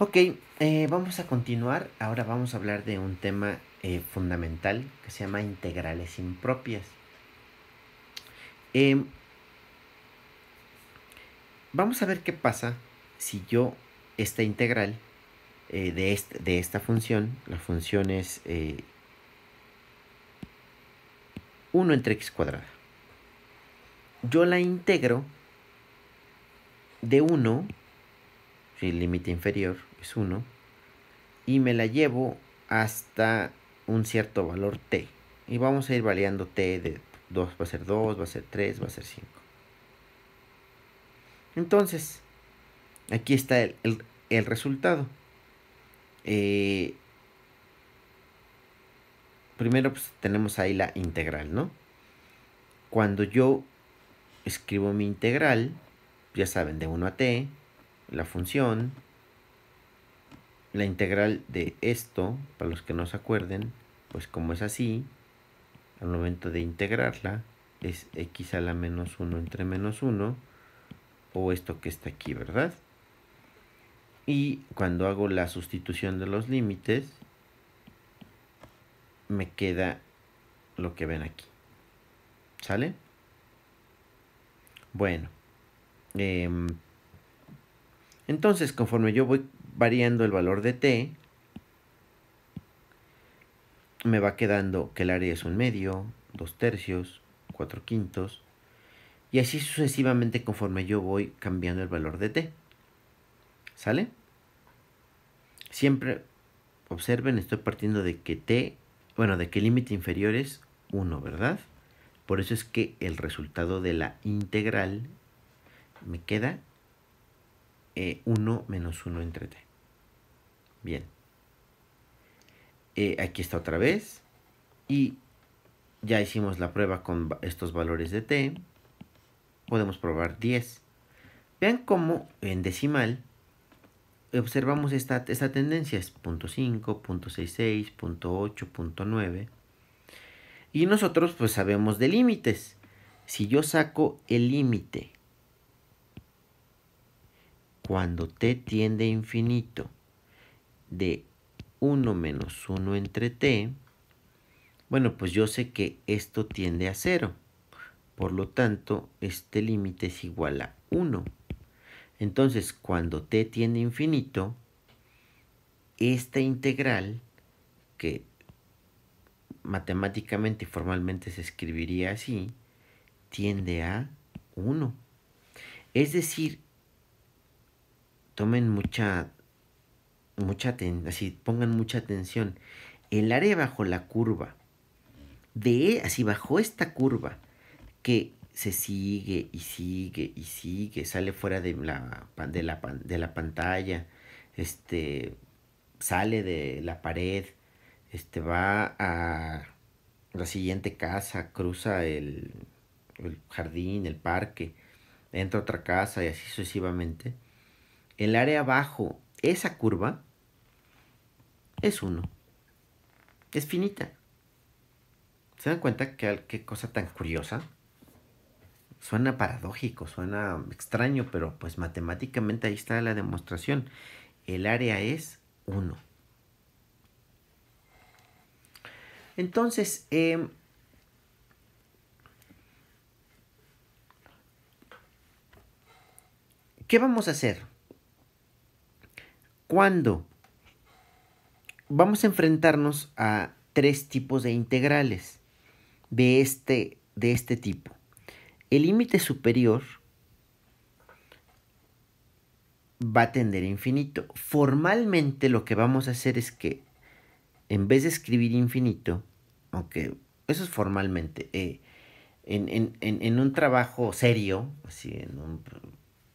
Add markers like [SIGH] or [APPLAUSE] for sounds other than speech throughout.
Ok, eh, vamos a continuar. Ahora vamos a hablar de un tema eh, fundamental que se llama integrales impropias. Em, vamos a ver qué pasa si yo esta integral eh, de, de, esta función, la función es 1 entre x cuadrada. Yo la integro de 1 el límite inferior es 1, y me la llevo hasta un cierto valor t. Y vamos a ir variando t de 2, va a ser 2, va a ser 3, va a ser 5. Entonces, aquí está el, resultado. Eh, primero pues, tenemos ahí la integral, ¿no? Cuando yo escribo mi integral, ya saben, de 1 a t, la función, la integral de esto, para los que no se acuerden, pues como es así, al momento de integrarla, es x a la menos 1 entre menos 1, o esto que está aquí, ¿verdad? Y cuando hago la sustitución de los límites, me queda lo que ven aquí. ¿Sale? Bueno. Eh, entonces, conforme yo voy variando el valor de t, me va quedando que el área es un medio, dos tercios, cuatro quintos, y así sucesivamente conforme yo voy cambiando el valor de t. ¿Sale? Siempre, observen, estoy partiendo de que t, bueno, de que el límite inferior es 1, ¿verdad? Por eso es que el resultado de la integral me queda 1 eh, menos 1 entre t. Bien. Eh, aquí está otra vez. Y ya hicimos la prueba con estos valores de t. Podemos probar 10. Vean cómo en decimal observamos esta, esta tendencia. Es 0.5, 0.66, 0.8, 0.9. Y nosotros pues sabemos de límites. Si yo saco el límite cuando t tiende a infinito de 1 menos 1 entre t, bueno, pues yo sé que esto tiende a 0. Por lo tanto, este límite es igual a 1. Entonces, cuando t tiende a infinito, esta integral, que matemáticamente y formalmente se escribiría así, tiende a 1. Es decir, tomen mucha, mucha así, pongan mucha atención. El área bajo la curva, de así bajo esta curva, que se sigue y sigue y sigue, sale fuera de la, de la, de la pantalla, este, sale de la pared, este, va a la siguiente casa, cruza el, el jardín, el parque, entra a otra casa y así sucesivamente el área bajo esa curva es 1. Es finita. ¿Se dan cuenta que, qué cosa tan curiosa? Suena paradójico, suena extraño, pero pues matemáticamente ahí está la demostración. El área es 1. Entonces, em, ¿qué vamos a hacer? ¿Cuándo? Vamos a enfrentarnos a tres tipos de integrales de este, de este tipo. El límite superior va a tender a infinito. Formalmente lo que vamos a hacer es que en vez de escribir infinito, aunque eso es formalmente, eh, en, en, un trabajo serio, así, en un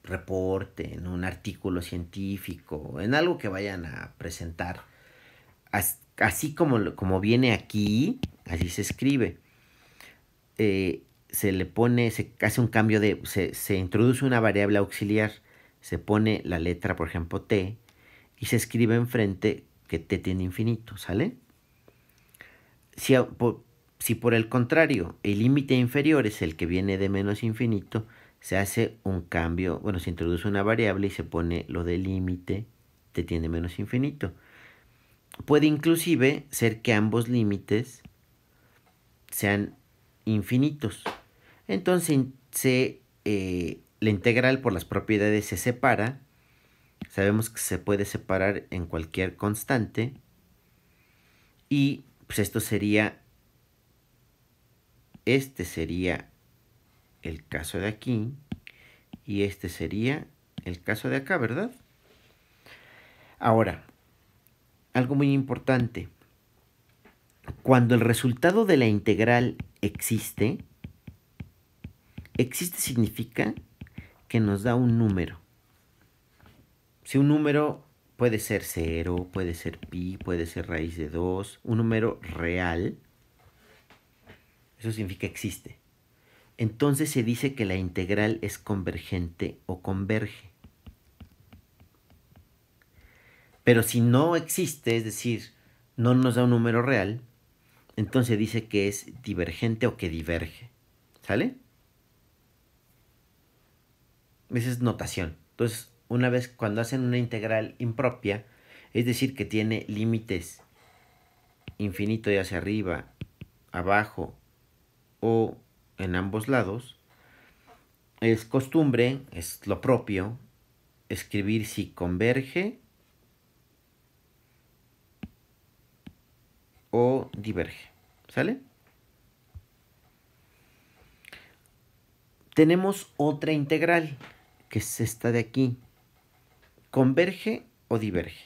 reporte, en un artículo científico, en algo que vayan a presentar. Así como, como viene aquí, así se escribe. Eh, se le pone, se hace un cambio de, se, introduce una variable auxiliar, se pone la letra, por ejemplo, t, y se escribe enfrente que t tiene infinito, ¿sale? si por el contrario el límite inferior es el que viene de menos infinito, se hace un cambio, bueno, se introduce una variable y se pone lo del límite de tiene menos infinito. Puede inclusive ser que ambos límites sean infinitos. Entonces se, eh, la integral por las propiedades se separa. Sabemos que se puede separar en cualquier constante. Y pues esto sería, este sería el caso de aquí y este sería el caso de acá, ¿verdad? Ahora, algo muy importante. Cuando el resultado de la integral existe, existe significa que nos da un número. Si un número puede ser 0, puede ser pi, puede ser raíz de 2, un número real, eso significa existe entonces se dice que la integral es convergente o converge. Pero si no existe, es decir, no nos da un número real, entonces dice que es divergente o que diverge. ¿Sale? Esa es notación. Entonces, una vez cuando hacen una integral impropia, es decir, que tiene límites infinito y hacia arriba, abajo o en ambos lados, es costumbre, es lo propio, escribir si converge o diverge. ¿Sale? Tenemos otra integral, que es esta de aquí. ¿Converge o diverge?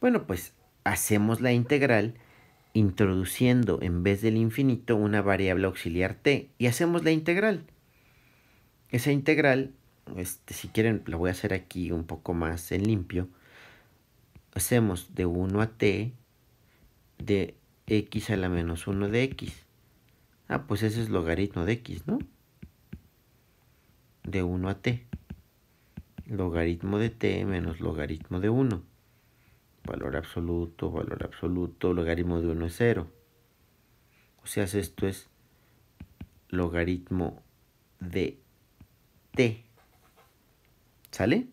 Bueno, pues hacemos la integral introduciendo en vez del infinito una variable auxiliar t y hacemos la integral. Esa integral, este, si quieren, la voy a hacer aquí un poco más en limpio. Hacemos de 1 a t de x a la menos 1 de x. Ah, pues ese es logaritmo de x, ¿no? De 1 a t. Logaritmo de t menos logaritmo de 1 valor absoluto, valor absoluto, logaritmo de 1 es 0. O sea, esto es logaritmo de t. ¿Sale?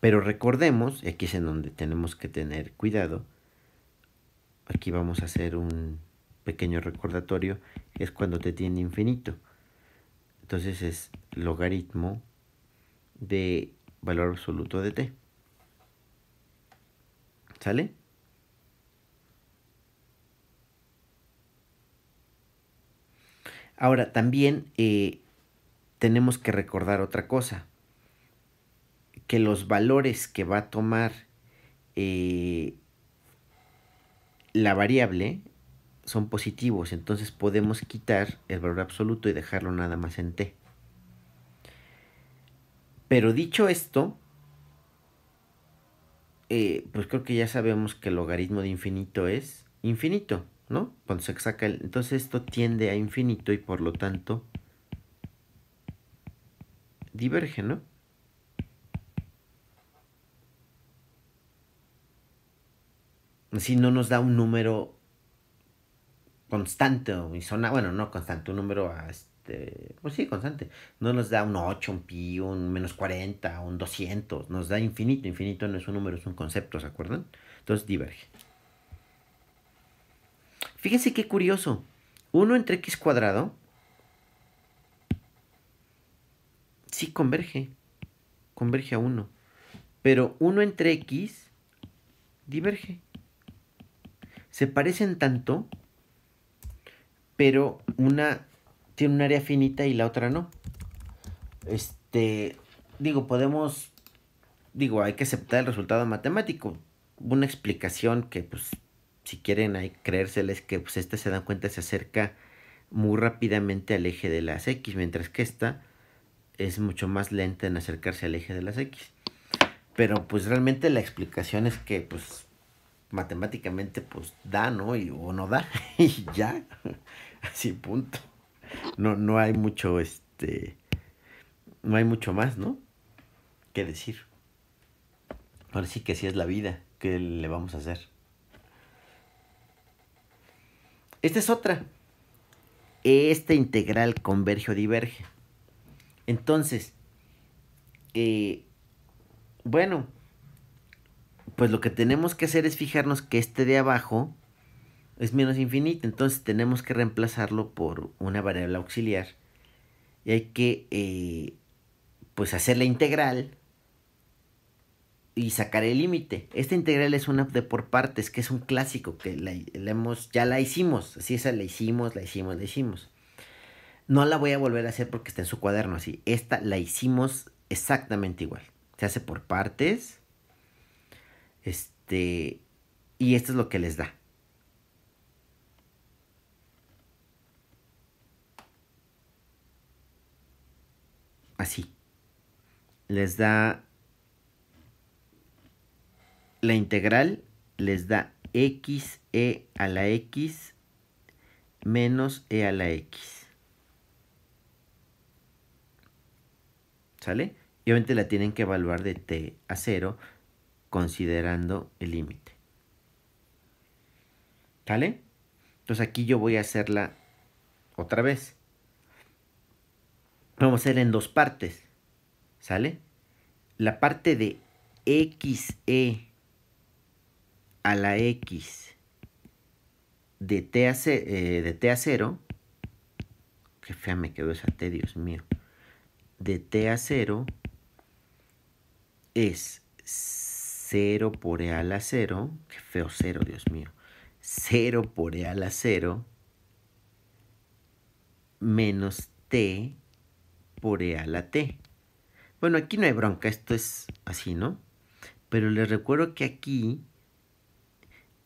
Pero recordemos, y aquí es en donde tenemos que tener cuidado, aquí vamos a hacer un pequeño recordatorio, es cuando t tiene infinito. Entonces es logaritmo de valor absoluto de t. ¿Sale? Ahora, también eh, tenemos que recordar otra cosa, que los valores que va a tomar eh, la variable son positivos, entonces podemos quitar el valor absoluto y dejarlo nada más en t. Pero dicho esto, eh, pues creo que ya sabemos que el logaritmo de infinito es infinito, ¿no? Cuando se Entonces esto tiende a infinito y por lo tanto diverge, ¿no? Si no nos da un número constante o bueno, no constante, un número a, este, pues sí, constante. No nos da un 8, un pi, un menos 40, un 200, nos da infinito. Infinito no es un número, es un concepto, ¿se acuerdan? Entonces diverge. Fíjense qué curioso. 1 entre x cuadrado sí converge. Converge a 1. Pero 1 entre x diverge. Se parecen tanto, pero una tiene un área finita y la otra no. Este, digo, podemos, digo, hay que aceptar el resultado matemático. Una explicación que, pues, si quieren hay creérseles que, pues, esta se dan cuenta, se acerca muy rápidamente al eje de las X, mientras que esta es mucho más lenta en acercarse al eje de las X. Pero, pues, realmente la explicación es que, pues, matemáticamente, pues, da, ¿no? Y, o no da, [LAUGHS] y ya, [LAUGHS] así punto no, hay mucho, este, no hay mucho más, ¿no? Que decir. Ahora sí que así es la vida, ¿qué le vamos a hacer? Esta es otra. Esta integral converge o diverge. Entonces, eh, bueno, pues lo que tenemos que hacer es fijarnos que este de abajo es menos infinito, entonces tenemos que reemplazarlo por una variable auxiliar y hay que eh, pues hacer la integral y sacar el límite. Esta integral es una de por partes, que es un clásico, que la, hemos, ya la hicimos, así esa la hicimos, la hicimos, la hicimos. No la voy a volver a hacer porque está en su cuaderno, así. Esta la hicimos exactamente igual. Se hace por partes. Este. Y esto es lo que les da. así. Les da la integral, les da x e a la x menos e a la x. ¿Sale? Y obviamente la tienen que evaluar de t a 0 considerando el límite. ¿Sale? Entonces aquí yo voy a hacerla otra vez vamos a hacer en dos partes. ¿Sale? La parte de XE a la X de T a, cero. Eh, de T a Qué fea me quedó esa T, Dios mío. De T a cero es 0 por E a la cero. Qué feo cero, Dios mío. Cero por E a la cero menos T por e a la t, Bueno, aquí no hay bronca, esto es así, ¿no? Pero les recuerdo que aquí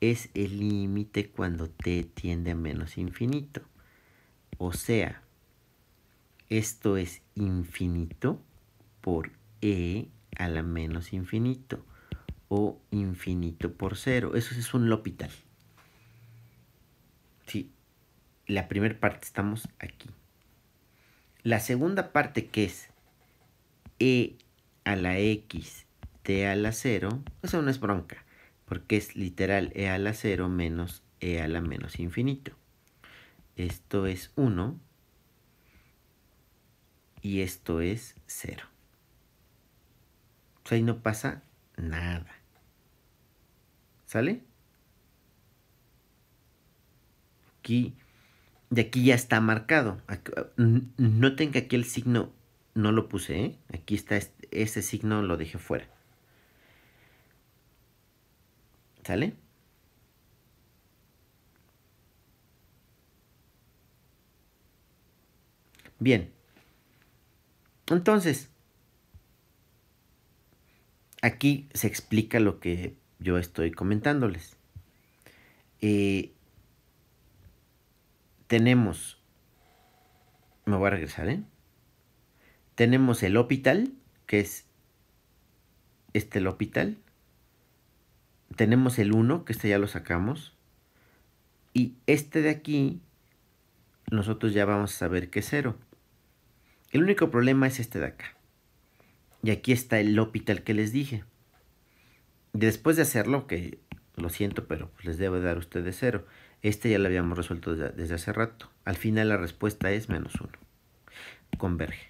es el límite cuando t tiende a menos infinito. O sea, esto es infinito por e a la menos infinito o infinito por cero. Eso es un L'Hopital. Sí, la primera parte estamos aquí. La segunda parte que es e a la x t a la 0, eso no es bronca, porque es literal e a la 0 menos e a la menos infinito. Esto es 1 y esto es 0. O sea, ahí no pasa nada. ¿Sale? Aquí y aquí ya está marcado. no noten que aquí el signo no lo puse, ¿eh? Aquí está, ese signo lo dejé fuera. ¿Sale? Bien. Entonces, aquí se explica lo que yo estoy comentándoles. Eh, tenemos, me voy a regresar, ¿eh? Tenemos el hospital, que es este el hospital. Tenemos el 1, que este ya lo sacamos. Y este de aquí, nosotros ya vamos a saber que es 0. El único problema es este de acá. Y aquí está el hospital que les dije. Después de hacerlo, que lo siento, pero pues les debo dar a ustedes 0. Este ya lo habíamos resuelto desde hace rato. Al final la respuesta es menos 1. Converge.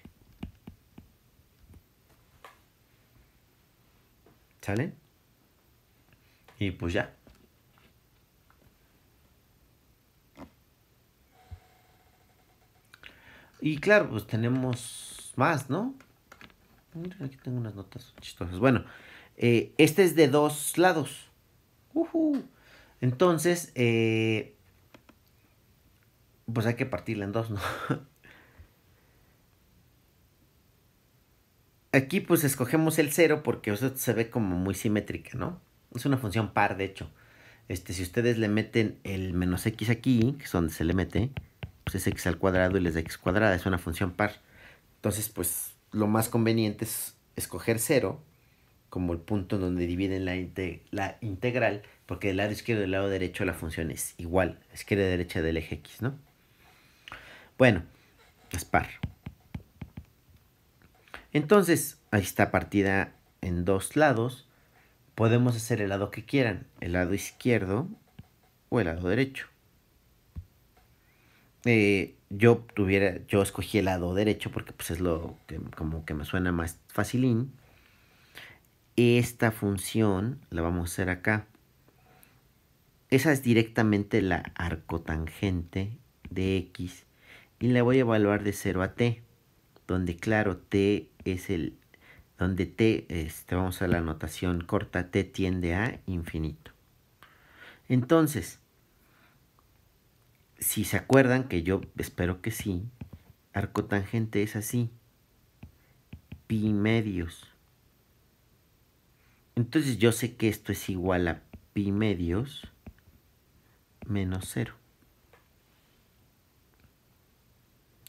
¿Sale? Y pues ya. Y claro, pues tenemos más, ¿no? Aquí tengo unas notas chistosas. Bueno, eh, este es de dos lados. Uh entonces, eh, pues hay que partirla en dos, ¿no? [LAUGHS] Aquí pues escogemos el 0 porque eso se ve como muy simétrica, ¿no? Es una función par, de hecho. Este, si ustedes le meten el menos x aquí, que es donde se le mete, pues es x al cuadrado y les da x cuadrada, es una función par. Entonces, pues lo más conveniente es escoger 0 como el punto donde dividen la, la integral porque del lado izquierdo y del lado derecho la función es igual, izquierda y derecha del eje X, ¿no? Bueno, es par. Entonces, ahí está partida en dos lados. Podemos hacer el lado que quieran, el lado izquierdo o el lado derecho. Eh, yo tuviera, yo escogí el lado derecho porque pues es lo que como que me suena más facilín. Esta función la vamos a hacer acá esa es directamente la arcotangente de X y la voy a evaluar de 0 a t, donde claro, t es el, donde t, este, vamos a la notación corta, t tiende a infinito. Entonces, si se acuerdan, que yo espero que sí, arcotangente es así, pi medios. Entonces yo sé que esto es igual a pi medios menos 0.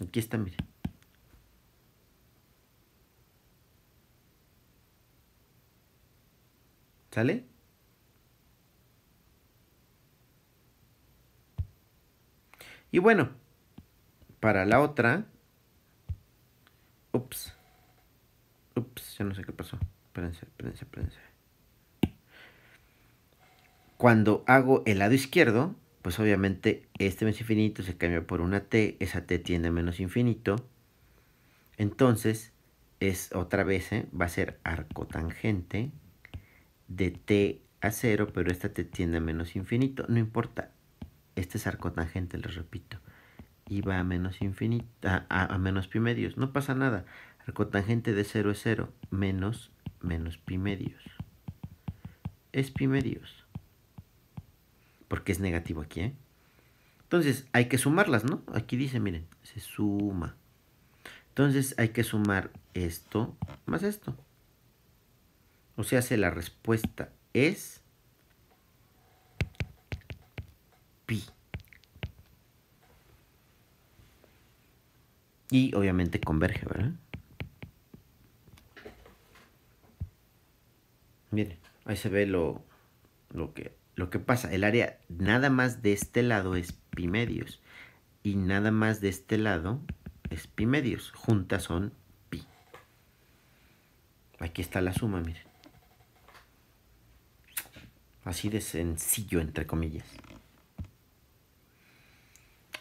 Aquí está, mira, ¿Sale? Y bueno, para la otra... Ups. Ups, ya no sé qué pasó. Espérense, espérense, espérense. Cuando hago el lado izquierdo, pues obviamente este menos infinito se cambia por una t, esa t tiende a menos infinito. Entonces, es otra vez, ¿eh? va a ser arcotangente de t a 0, pero esta t tiende a menos infinito. No importa, este es arcotangente, les repito. Y va a menos infinito, a, menos pi medios, no pasa nada. Arcotangente de 0 es 0, menos menos pi medios. Es pi medios porque es negativo aquí, ¿eh? Entonces, hay que sumarlas, ¿no? Aquí dice, miren, se suma. Entonces, hay que sumar esto más esto. O sea, si la respuesta es pi. Y obviamente converge, ¿verdad? Miren, ahí se ve lo, lo que lo que pasa, el área nada más de este lado es pi medios y nada más de este lado es pi medios. Juntas son pi. Aquí está la suma, miren. Así de sencillo, entre comillas.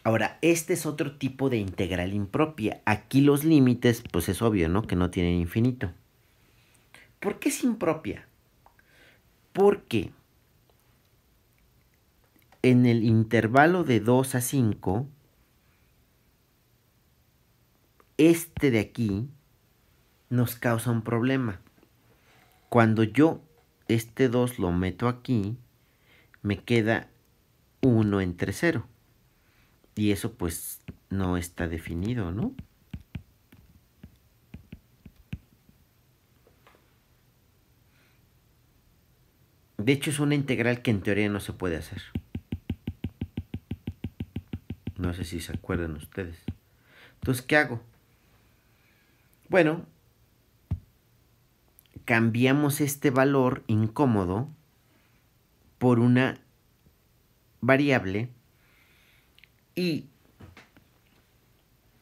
Ahora, este es otro tipo de integral impropia. Aquí los límites, pues es obvio, ¿no? Que no tienen infinito. ¿Por qué es impropia? Porque en el intervalo de 2 a 5, este de aquí nos causa un problema. Cuando yo este 2 lo meto aquí, me queda 1 entre 0. Y eso pues no está definido, ¿no? De hecho es una integral que en teoría no se puede hacer. No sé si se acuerdan ustedes. Entonces, ¿qué hago? Bueno, cambiamos este valor incómodo por una variable y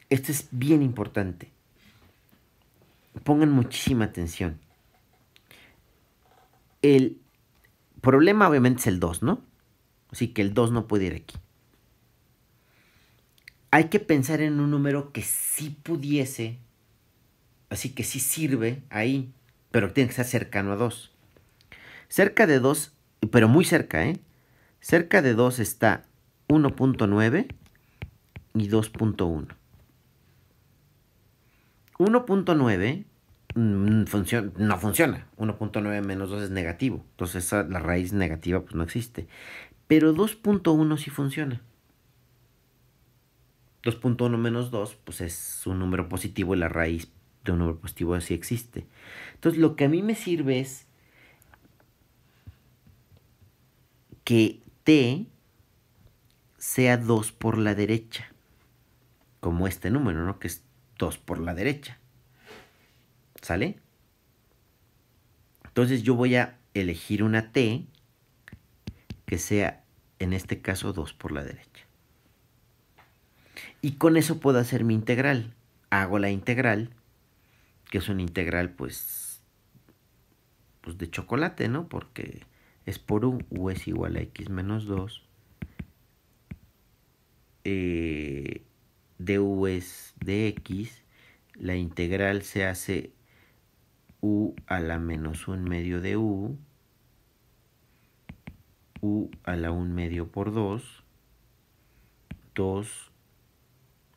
esto es bien importante. Pongan muchísima atención. El problema obviamente es el 2, ¿no? Así que el 2 no puede ir aquí hay que pensar en un número que sí pudiese, así que sí sirve ahí, pero tiene que estar cercano a 2. Cerca de 2, pero muy cerca, ¿eh? Cerca de 2 está 1.9 y 2.1. 1.9 mm, no funciona. 1.9 menos 2 es negativo. Entonces la raíz negativa pues, no existe. Pero 2.1 sí funciona. 2.1 menos 2 pues es un número positivo y la raíz de un número positivo así existe. Entonces lo que a mí me sirve es que t sea 2 por la derecha, como este número, ¿no? Que es 2 por la derecha. ¿Sale? Entonces yo voy a elegir una t que sea, en este caso, 2 por la derecha. Y con eso puedo hacer mi integral. Hago la integral, que es una integral pues, pues de chocolate, ¿no? Porque es por u, u es igual a x menos 2. Eh, du es de x. La integral se hace u a la menos 1 medio de u. u a la 1 medio por 2. 2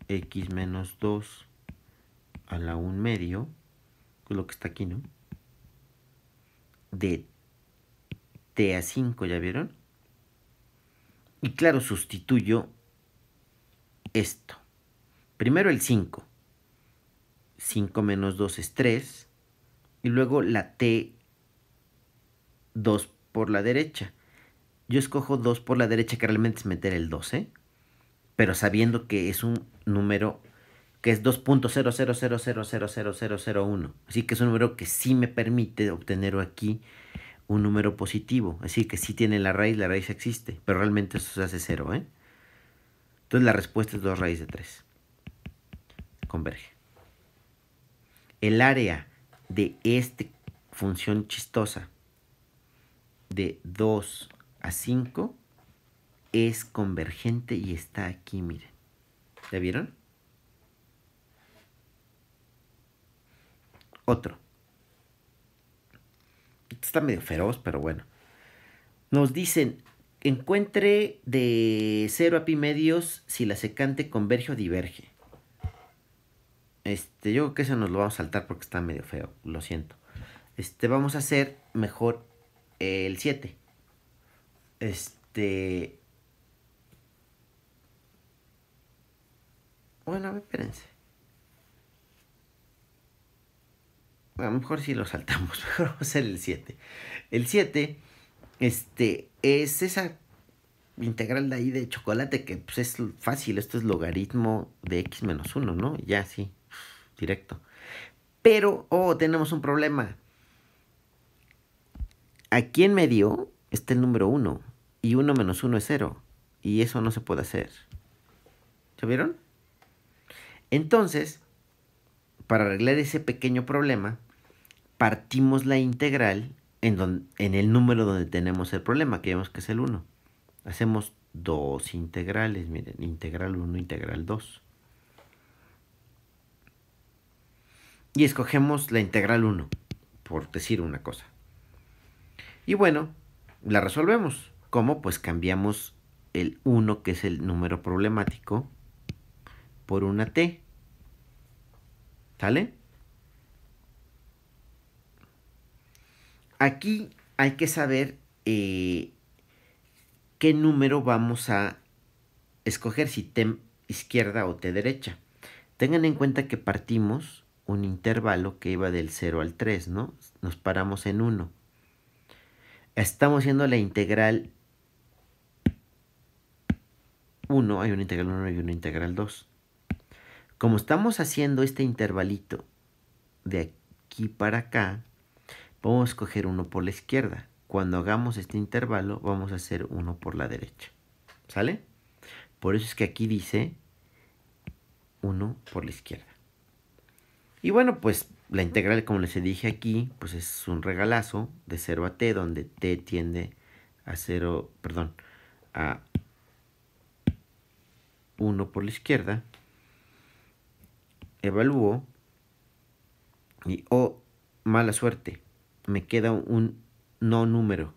x menos 2 a la 1 medio, que es lo que está aquí, ¿no? De t a 5, ¿ya vieron? Y claro, sustituyo esto. Primero el 5. 5 menos 2 es 3. Y luego la t 2 por la derecha. Yo escojo 2 por la derecha, que realmente es meter el 2, ¿eh? pero sabiendo que es un número que es 2.000000001. Así que es un número que sí me permite obtener aquí un número positivo. Así que sí tiene la raíz, la raíz existe, pero realmente eso se hace cero. ¿eh? Entonces la respuesta es 2 raíz de 3. Converge. El área de esta función chistosa de 2 a 5 es convergente y está aquí, miren. ¿Ya vieron? Otro. Este está medio feroz, pero bueno. Nos dicen, encuentre de 0 a pi medios si la secante converge o diverge. Este, yo creo que eso nos lo vamos a saltar porque está medio feo, lo siento. Este, vamos a hacer mejor el 7. Este, Bueno, espérense. A lo mejor si sí lo saltamos, mejor [LAUGHS] vamos a hacer el 7. El 7 este, es esa integral de ahí de chocolate que pues, es fácil, esto es logaritmo de x menos 1, ¿no? Ya, sí, directo. Pero, oh, tenemos un problema. Aquí en medio está el número 1 y 1 menos 1 es 0 y eso no se puede hacer. ¿Se vieron? Entonces, para arreglar ese pequeño problema, partimos la integral en, el número donde tenemos el problema, que vemos que es el 1. Hacemos dos integrales, miren, integral 1, integral 2. Y escogemos la integral 1, por decir una cosa. Y bueno, la resolvemos. ¿Cómo? Pues cambiamos el 1, que es el número problemático, por una T. ¿Sale? Aquí hay que saber eh, qué número vamos a escoger, si T izquierda o T derecha. Tengan en cuenta que partimos un intervalo que iba del 0 al 3, ¿no? Nos paramos en 1. Estamos haciendo la integral 1, hay una integral 1 y una integral 2. Como estamos haciendo este intervalito de aquí para acá, vamos a escoger uno por la izquierda. Cuando hagamos este intervalo, vamos a hacer uno por la derecha. ¿Sale? Por eso es que aquí dice uno por la izquierda. Y bueno, pues la integral, como les dije aquí, pues es un regalazo de 0 a t, donde t tiende a 0, perdón, a 1 por la izquierda evalúo y, oh, mala suerte, me queda un no número,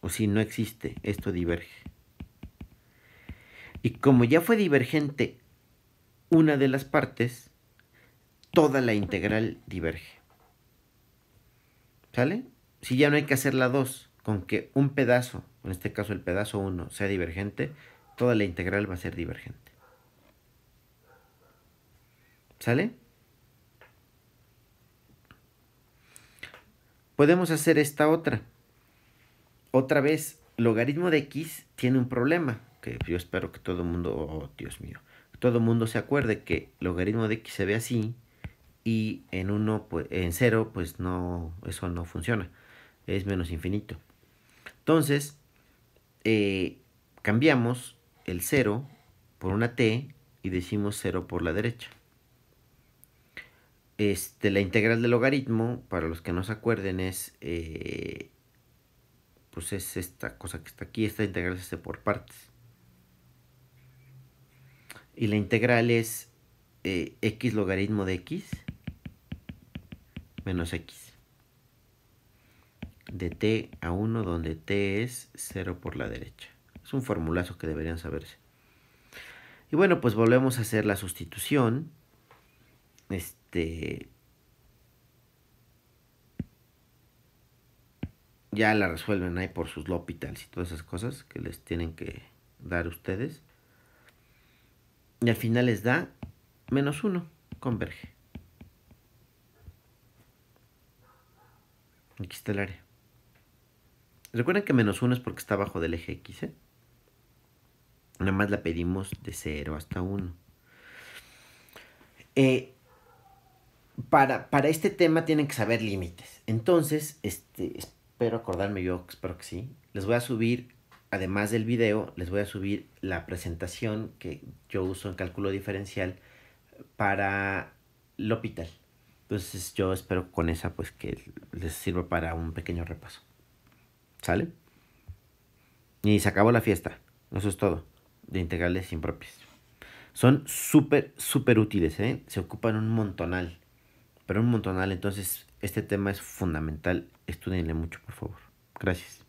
o si no existe, esto diverge. Y como ya fue divergente una de las partes, toda la integral diverge. ¿Sale? Si ya no hay que hacer la 2, con que un pedazo, en este caso el pedazo 1, sea divergente, toda la integral va a ser divergente. ¿Sale? Podemos hacer esta otra. Otra vez, logaritmo de x tiene un problema. Que yo espero que todo el mundo, oh, Dios mío, todo el mundo se acuerde que logaritmo de x se ve así y en uno pues, en 0, pues no, eso no funciona. Es menos infinito. Entonces, eh, cambiamos el 0 por una t y decimos 0 por la derecha. Este, la integral del logaritmo, para los que no se acuerden, es, eh, pues es esta cosa que está aquí, esta integral se hace por partes. Y la integral es eh, x logaritmo de x menos x. De t a 1, donde t es 0 por la derecha. Es un formulazo que deberían saberse. Y bueno, pues volvemos a hacer la sustitución. Este, este, ya la resuelven ahí por sus lopitals y todas esas cosas que les tienen que dar ustedes. Y al final les da menos uno, converge. Aquí está el área. Recuerden que menos uno es porque está abajo del eje X, ¿eh? Nada más la pedimos de 0 hasta 1 para, este tema tienen que saber límites. Entonces, este, espero acordarme yo, espero que sí. Les voy a subir, además del video, les voy a subir la presentación que yo uso en cálculo diferencial para hospital. Entonces yo espero con esa pues que les sirva para un pequeño repaso. ¿Sale? Y se acabó la fiesta. Eso es todo. De integrales impropias. Son súper, súper útiles, ¿eh? Se ocupan un montonal pero un montonal. Entonces, este tema es fundamental. Estudienle mucho, por favor. Gracias.